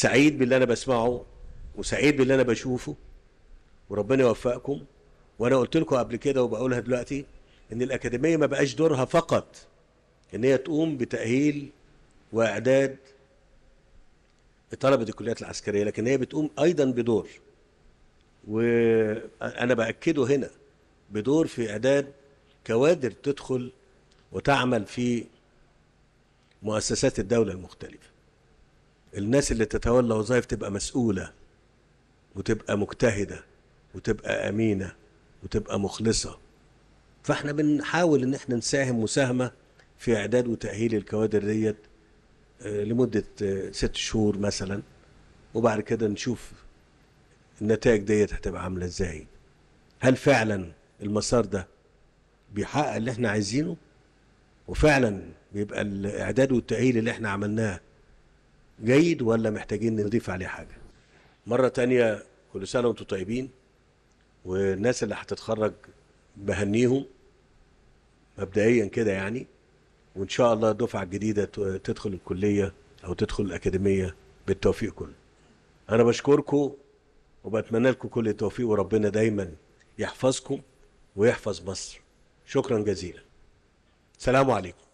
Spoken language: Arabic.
سعيد باللي انا بسمعه وسعيد باللي انا بشوفه وربنا يوفقكم وانا قلت لكم قبل كده وبقولها دلوقتي ان الاكاديميه ما بقاش دورها فقط ان هي تقوم بتاهيل واعداد طلبه الكليات العسكريه لكن هي بتقوم ايضا بدور وانا باكده هنا بدور في اعداد كوادر تدخل وتعمل في مؤسسات الدوله المختلفه الناس اللي تتولى وظائف تبقى مسؤولة وتبقى مجتهدة وتبقى أمينة وتبقى مخلصة فاحنا بنحاول ان احنا نساهم مساهمة في إعداد وتأهيل الكوادر ديت آه، لمدة آه، ست شهور مثلا وبعد كده نشوف النتائج ديت هتبقى عاملة ازاي هل فعلا المسار ده بيحقق اللي احنا عايزينه وفعلا بيبقى الإعداد والتأهيل اللي احنا عملناه جيد ولا محتاجين نضيف عليه حاجه مره تانية كل سنه وانتم طيبين والناس اللي هتتخرج بهنيهم مبدئيا كده يعني وان شاء الله الدفعه الجديده تدخل الكليه او تدخل الاكاديميه بالتوفيق كله انا بشكركم وبتمنى لكم كل التوفيق وربنا دايما يحفظكم ويحفظ مصر شكرا جزيلا سلام عليكم